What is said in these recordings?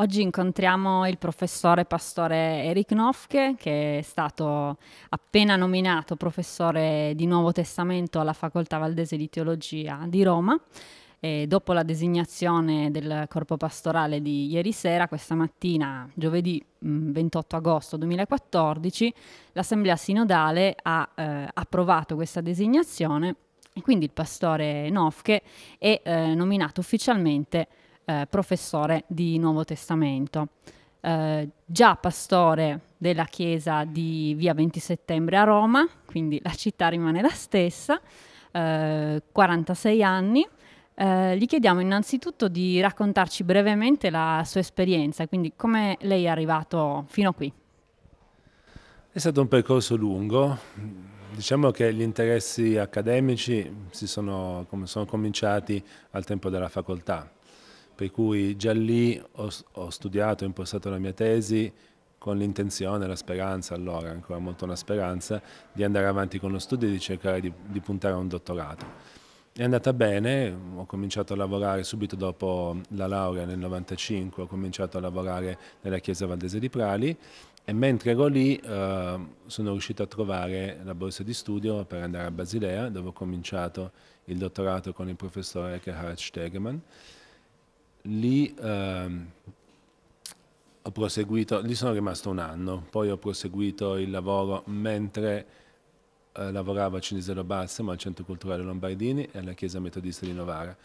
Oggi incontriamo il professore pastore Eric Nofke, che è stato appena nominato professore di Nuovo Testamento alla Facoltà Valdese di Teologia di Roma. E dopo la designazione del corpo pastorale di ieri sera, questa mattina, giovedì 28 mm, agosto 2014, l'Assemblea Sinodale ha eh, approvato questa designazione e quindi il pastore Nofke è eh, nominato ufficialmente eh, professore di Nuovo Testamento. Eh, già pastore della chiesa di via 20 settembre a Roma, quindi la città rimane la stessa, eh, 46 anni. Eh, gli chiediamo innanzitutto di raccontarci brevemente la sua esperienza, quindi come lei è arrivato fino a qui. È stato un percorso lungo, diciamo che gli interessi accademici si sono, sono cominciati al tempo della facoltà, per cui già lì ho, ho studiato, ho impostato la mia tesi con l'intenzione, la speranza allora, ancora molto una speranza, di andare avanti con lo studio e di cercare di, di puntare a un dottorato. È andata bene, ho cominciato a lavorare subito dopo la laurea nel 1995, ho cominciato a lavorare nella chiesa valdese di Prali e mentre ero lì eh, sono riuscito a trovare la borsa di studio per andare a Basilea dove ho cominciato il dottorato con il professore Gerhard Stegemann lì, ehm, lì sono rimasto un anno, poi ho proseguito il lavoro mentre eh, lavoravo a Cinisello Bassamo, al Centro Culturale Lombardini e alla Chiesa Metodista di Novara.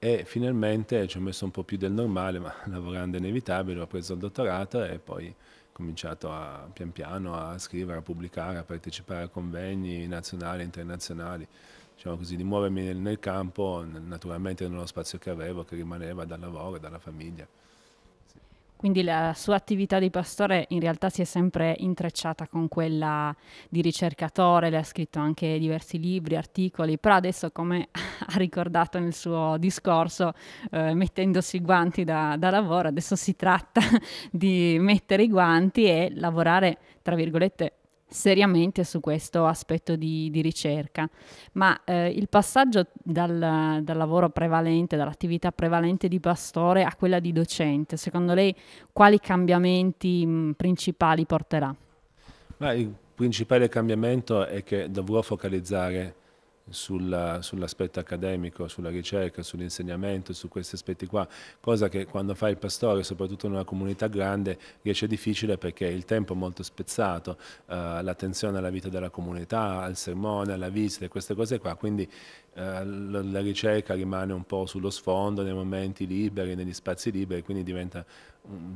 E finalmente ci ho messo un po' più del normale, ma lavorando è inevitabile, ho preso il dottorato e poi ho cominciato a, pian piano a scrivere, a pubblicare, a partecipare a convegni nazionali e internazionali diciamo così, di muovermi nel, nel campo, naturalmente nello spazio che avevo, che rimaneva dal lavoro e dalla famiglia. Quindi la sua attività di pastore in realtà si è sempre intrecciata con quella di ricercatore, lei ha scritto anche diversi libri, articoli, però adesso come ha ricordato nel suo discorso, eh, mettendosi i guanti da, da, lavoro, adesso si tratta di mettere i guanti e lavorare, tra virgolette, seriamente su questo aspetto di, di ricerca, ma eh, il passaggio dal, dal, lavoro prevalente, dall'attività prevalente di pastore a quella di docente, secondo lei quali cambiamenti mh, principali porterà? Ma il principale cambiamento è che dovrò focalizzare sulla, sull'aspetto accademico, sulla ricerca, sull'insegnamento, su questi aspetti qua, cosa che quando fa il pastore, soprattutto in una comunità grande, riesce difficile perché il tempo è molto spezzato, eh, l'attenzione alla vita della comunità, al sermone, alla visita, queste cose qua, quindi eh, la ricerca rimane un po' sullo sfondo nei momenti liberi, negli spazi liberi, quindi diventa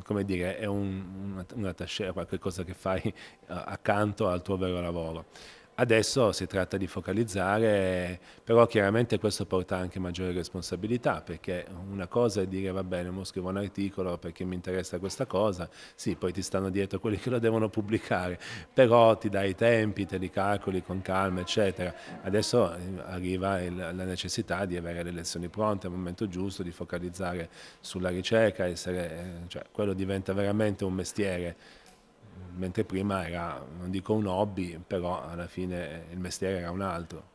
come dire, è un, una, una tascera, qualcosa che fai eh, accanto al tuo vero lavoro. Adesso si tratta di focalizzare, però chiaramente questo porta anche maggiore responsabilità, perché una cosa è dire va bene, mo scrivo un articolo perché mi interessa questa cosa, sì, poi ti stanno dietro quelli che lo devono pubblicare, però ti dai i tempi, te li calcoli con calma, eccetera. Adesso eh, arriva il, la necessità di avere le lezioni pronte al momento giusto, di focalizzare sulla ricerca, essere, eh, cioè, quello diventa veramente un mestiere mentre prima era, non dico un hobby, però alla fine il mestiere era un altro.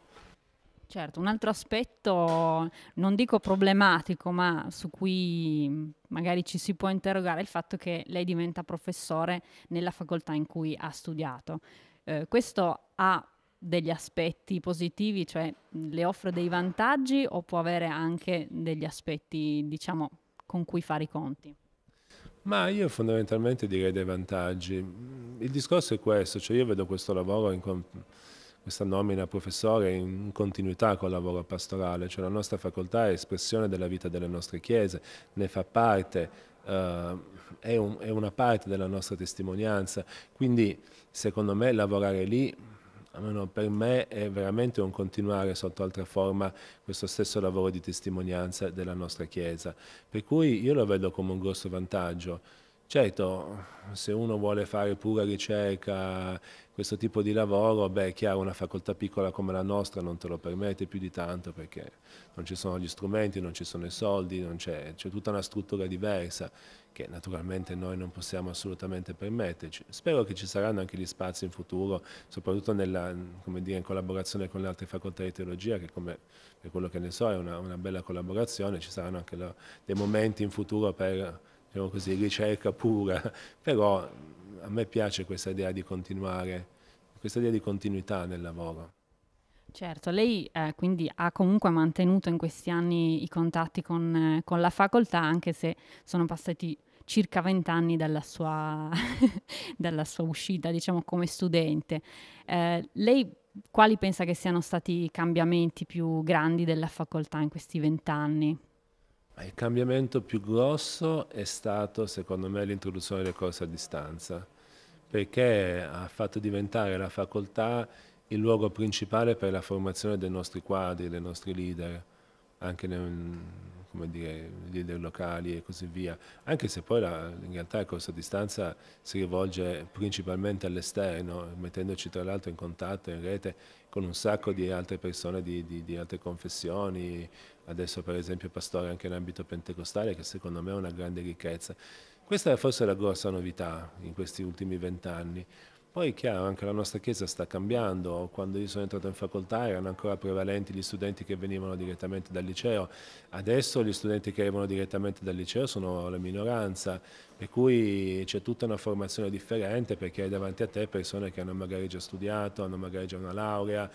Certo, un altro aspetto, non dico problematico, ma su cui magari ci si può interrogare, è il fatto che lei diventa professore nella facoltà in cui ha studiato. Eh, questo ha degli aspetti positivi, cioè le offre dei vantaggi o può avere anche degli aspetti, diciamo, con cui fare i conti? Ma io fondamentalmente direi dei vantaggi. Il discorso è questo, cioè io vedo questo lavoro, questa nomina professore in continuità col lavoro pastorale, cioè la nostra facoltà è espressione della vita delle nostre chiese, ne fa parte, eh, è, un, è una parte della nostra testimonianza, quindi secondo me lavorare lì almeno per me è veramente un continuare sotto altra forma questo stesso lavoro di testimonianza della nostra Chiesa, per cui io lo vedo come un grosso vantaggio. Certo, se uno vuole fare pura ricerca, questo tipo di lavoro, beh è chiaro una facoltà piccola come la nostra non te lo permette più di tanto perché non ci sono gli strumenti, non ci sono i soldi, c'è tutta una struttura diversa che naturalmente noi non possiamo assolutamente permetterci. Spero che ci saranno anche gli spazi in futuro, soprattutto nella, dire, in collaborazione con le altre facoltà di teologia che come, per quello che ne so è una, una bella collaborazione, ci saranno anche lo, dei momenti in futuro per diciamo così, ricerca pura, però a me piace questa idea di continuare, questa idea di continuità nel lavoro. Certo, lei eh, quindi ha comunque mantenuto in questi anni i contatti con, eh, con la facoltà, anche se sono passati circa vent'anni dalla, dalla, sua uscita, diciamo, come studente. Eh, lei quali pensa che siano stati i cambiamenti più grandi della facoltà in questi vent'anni? Il cambiamento più grosso è stato, secondo me, l'introduzione del corso a distanza, perché ha fatto diventare la facoltà il luogo principale per la formazione dei nostri quadri, dei nostri leader, anche nel, come dire, leader locali e così via, anche se poi la, in realtà il corso a distanza si rivolge principalmente all'esterno, mettendoci tra l'altro in contatto, in rete, con un sacco di altre persone di, di, di altre confessioni, adesso per esempio pastore anche in ambito pentecostale, che secondo me è una grande ricchezza. Questa è forse la grossa novità in questi ultimi vent'anni. Poi è chiaro, anche la nostra chiesa sta cambiando, quando io sono entrato in facoltà erano ancora prevalenti gli studenti che venivano direttamente dal liceo, adesso gli studenti che arrivano direttamente dal liceo sono la minoranza, per cui c'è tutta una formazione differente perché hai davanti a te persone che hanno magari già studiato, hanno magari già una laurea,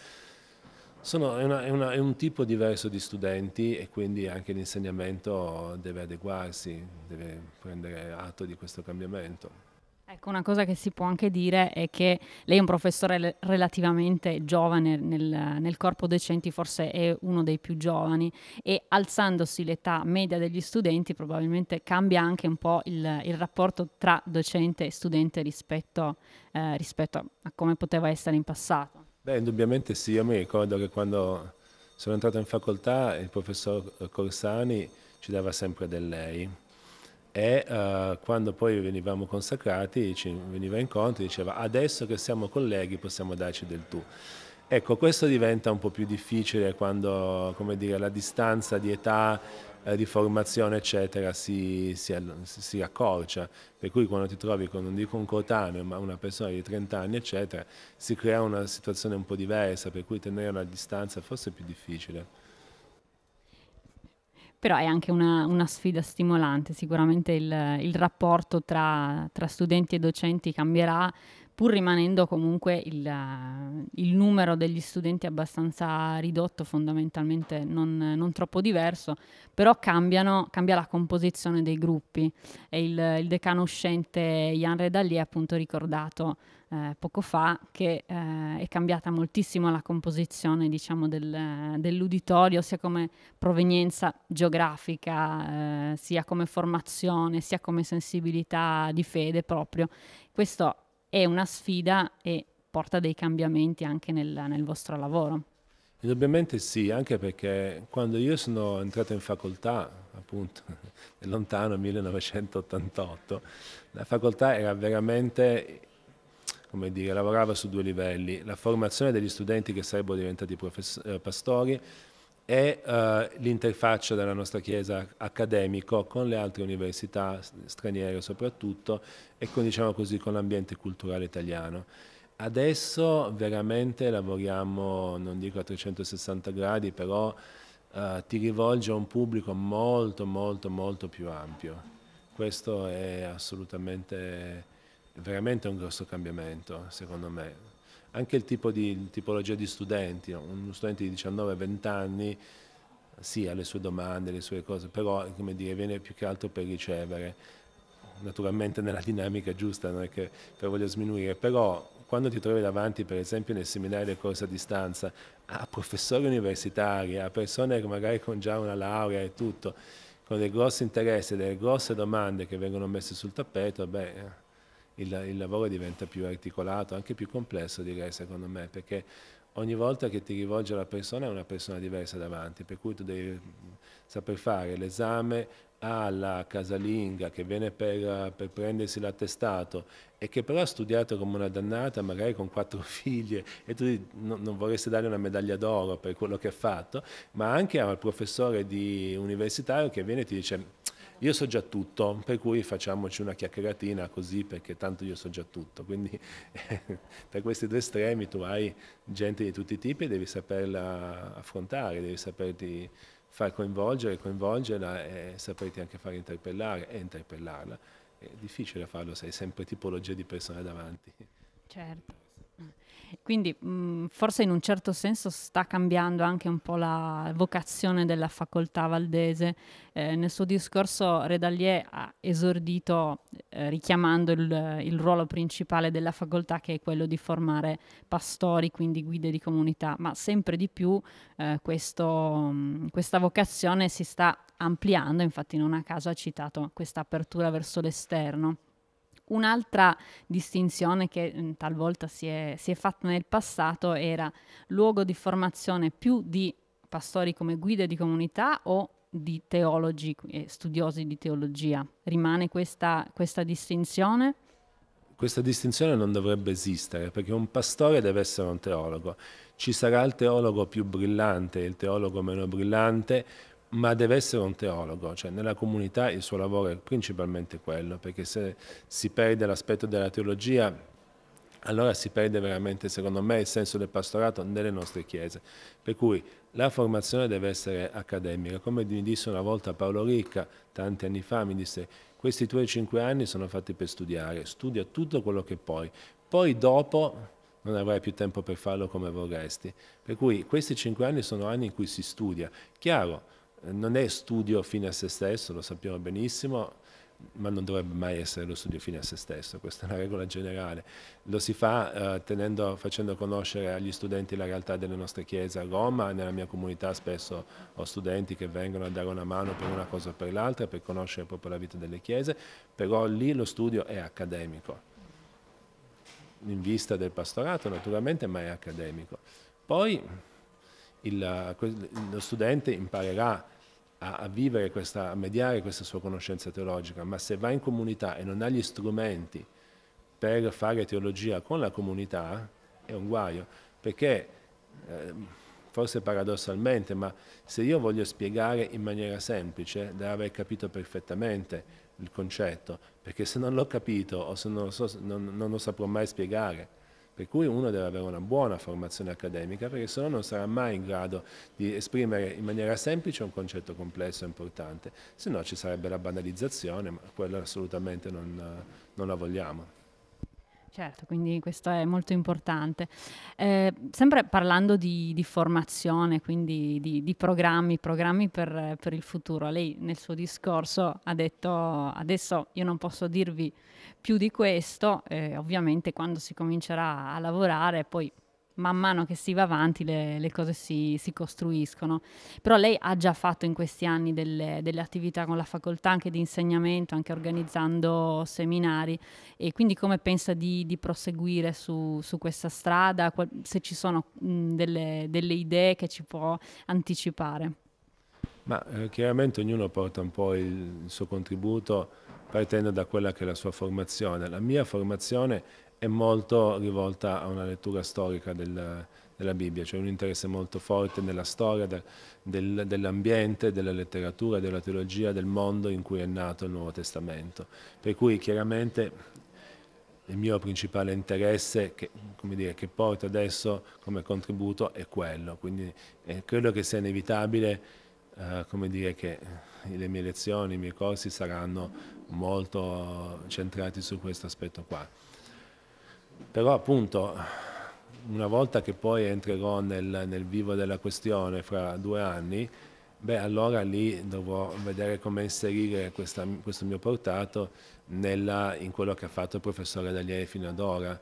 sono, è, una, è, una, è, un tipo diverso di studenti e quindi anche l'insegnamento deve adeguarsi, deve prendere atto di questo cambiamento. Ecco, una cosa che si può anche dire è che lei è un professore relativamente giovane nel, nel, corpo docenti, forse è uno dei più giovani e alzandosi l'età media degli studenti probabilmente cambia anche un po' il, il rapporto tra docente e studente rispetto, eh, rispetto a, a come poteva essere in passato. Beh, indubbiamente sì, io mi ricordo che quando sono entrato in facoltà il professor eh, Corsani ci dava sempre del lei e uh, quando poi venivamo consacrati ci veniva incontro e diceva adesso che siamo colleghi possiamo darci del tu. Ecco, questo diventa un po' più difficile quando dire, la distanza di età, eh, di formazione, eccetera, si, si, si, accorcia. Per cui quando ti trovi con, non dico un cotaneo, ma una persona di 30 anni, eccetera, si crea una situazione un po' diversa, per cui tenere una distanza forse è più difficile però è anche una, una sfida stimolante, sicuramente il, il rapporto tra, tra, studenti e docenti cambierà pur rimanendo comunque il, eh, il, numero degli studenti abbastanza ridotto, fondamentalmente non, non troppo diverso, però cambiano, cambia la composizione dei gruppi e il, il decano uscente Jan Redalli ha appunto ricordato eh, poco fa che eh, è cambiata moltissimo la composizione diciamo, del, eh, dell'uditorio sia come provenienza geografica, eh, sia come formazione, sia come sensibilità di fede proprio. Questo è una sfida e porta dei cambiamenti anche nel, nel vostro lavoro. Indubbiamente sì, anche perché quando io sono entrato in facoltà, appunto, nel lontano 1988, la facoltà era veramente, come dire, lavorava su due livelli, la formazione degli studenti che sarebbero diventati eh, pastori è uh, l'interfaccia della nostra Chiesa accademico con le altre università straniere soprattutto e con, diciamo così, con l'ambiente culturale italiano. Adesso veramente lavoriamo, non dico a 360 gradi, però uh, ti rivolge a un pubblico molto, molto, molto più ampio. Questo è assolutamente, veramente un grosso cambiamento, secondo me anche il tipo di tipologia di studenti, uno studente di 19-20 anni sì ha le sue domande, le sue cose, però come dire, viene più che altro per ricevere, naturalmente nella dinamica giusta, non è che per voglio sminuire, però quando ti trovi davanti per esempio nel seminario di corsa a distanza a professori universitari, a persone magari con già una laurea e tutto, con dei grossi interessi, delle grosse domande che vengono messe sul tappeto, beh, il, il, lavoro diventa più articolato, anche più complesso direi secondo me, perché ogni volta che ti rivolge alla persona è una persona diversa davanti, per cui tu devi saper fare l'esame alla casalinga che viene per, per prendersi l'attestato e che però ha studiato come una dannata, magari con quattro figlie, e tu non, non vorresti dargli una medaglia d'oro per quello che ha fatto, ma anche al professore di universitario che viene e ti dice io so già tutto, per cui facciamoci una chiacchieratina così perché tanto io so già tutto. Quindi tra questi due estremi tu hai gente di tutti i tipi e devi saperla affrontare, devi saperti far coinvolgere, coinvolgerla e saperti anche far interpellare e interpellarla. È difficile farlo se hai sempre tipologie di persone davanti. Certo. Quindi mh, mm, forse in un certo senso sta cambiando anche un po' la vocazione della facoltà valdese. Eh, nel suo discorso Redalier ha esordito eh, richiamando il, il, ruolo principale della facoltà che è quello di formare pastori, quindi guide di comunità, ma sempre di più eh, questo, mh, mm, questa vocazione si sta ampliando, infatti non a caso ha citato questa apertura verso l'esterno. Un'altra distinzione che mm, talvolta si è, si è fatta nel passato era luogo di formazione più di pastori come guide di comunità o di teologi e studiosi di teologia. Rimane questa, questa, distinzione? Questa distinzione non dovrebbe esistere perché un pastore deve essere un teologo. Ci sarà il teologo più brillante e il teologo meno brillante, ma deve essere un teologo, cioè nella comunità il suo lavoro è principalmente quello, perché se si perde l'aspetto della teologia allora si perde veramente, secondo me, il senso del pastorato nelle nostre chiese. Per cui la formazione deve essere accademica. Come mi disse una volta Paolo Ricca, tanti anni fa, mi disse, questi tuoi cinque anni sono fatti per studiare, studia tutto quello che puoi. Poi dopo non avrai più tempo per farlo come vorresti. Per cui questi cinque anni sono anni in cui si studia. Chiaro, eh, non è studio fine a se stesso, lo sappiamo benissimo, ma non dovrebbe mai essere lo studio fine a se stesso, questa è una regola generale. Lo si fa eh, tenendo, facendo conoscere agli studenti la realtà delle nostre chiese a Roma, nella mia comunità spesso ho studenti che vengono a dare una mano per una cosa o per l'altra, per conoscere proprio la vita delle chiese, però lì lo studio è accademico, in vista del pastorato naturalmente, ma è accademico. Poi il, eh, lo studente imparerà a, a vivere questa, a mediare questa sua conoscenza teologica, ma se va in comunità e non ha gli strumenti per fare teologia con la comunità, è un guaio, perché eh, forse paradossalmente, ma se io voglio spiegare in maniera semplice, deve aver capito perfettamente il concetto, perché se non l'ho capito o se non lo, so, non, non lo saprò mai spiegare. Per cui uno deve avere una buona formazione accademica perché sennò non sarà mai in grado di esprimere in maniera semplice un concetto complesso e importante, se no ci sarebbe la banalizzazione, ma quella assolutamente non, non la vogliamo. Certo, quindi questo è molto importante. Eh, sempre parlando di, di, formazione, quindi di, di programmi, programmi per, per, il futuro, lei nel suo discorso ha detto adesso io non posso dirvi più di questo, eh, ovviamente quando si comincerà a lavorare poi man mano che si va avanti le, le cose si, si, costruiscono. Però lei ha già fatto in questi anni delle, delle, attività con la facoltà anche di insegnamento, anche organizzando seminari e quindi come pensa di, di proseguire su, su, questa strada, se ci sono mh, delle, delle, idee che ci può anticipare? Ma eh, chiaramente ognuno porta un po' il, il suo contributo partendo da quella che è la sua formazione. La mia formazione è molto rivolta a una lettura storica del, della Bibbia, cioè un interesse molto forte nella storia de, del, dell'ambiente, della letteratura, della teologia, del mondo in cui è nato il Nuovo Testamento. Per cui chiaramente il mio principale interesse che, dire, che porto adesso come contributo è quello, quindi eh, credo che sia inevitabile eh, come dire, che le mie lezioni, i miei corsi saranno molto centrati su questo aspetto qua. Però appunto una volta che poi entrerò nel, nel vivo della questione fra due anni, beh allora lì dovrò vedere come inserire questa, questo mio portato nella, in quello che ha fatto il professore Daglieri fino ad ora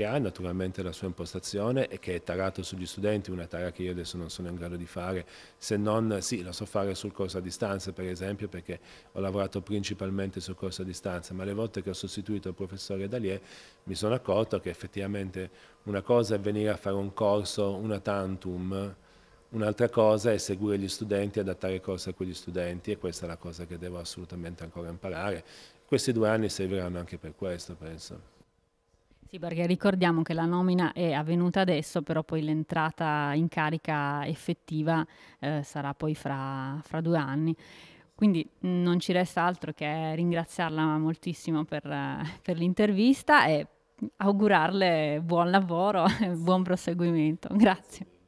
che ha naturalmente la sua impostazione e che è tarato sugli studenti, una tara che io adesso non sono in grado di fare, se non, sì, la so fare sul corso a distanza per esempio perché ho lavorato principalmente sul corso a distanza, ma le volte che ho sostituito il professore Dalier mi sono accorto che effettivamente una cosa è venire a fare un corso, una tantum, Un'altra cosa è seguire gli studenti, adattare corsi a quegli studenti e questa è la cosa che devo assolutamente ancora imparare. Questi due anni serviranno anche per questo, penso. Sì, perché ricordiamo che la nomina è avvenuta adesso, però poi l'entrata in carica effettiva eh, sarà poi fra, fra due anni. Quindi mm, non ci resta altro che ringraziarla moltissimo per, eh, per l'intervista e augurarle buon lavoro e buon proseguimento. Grazie.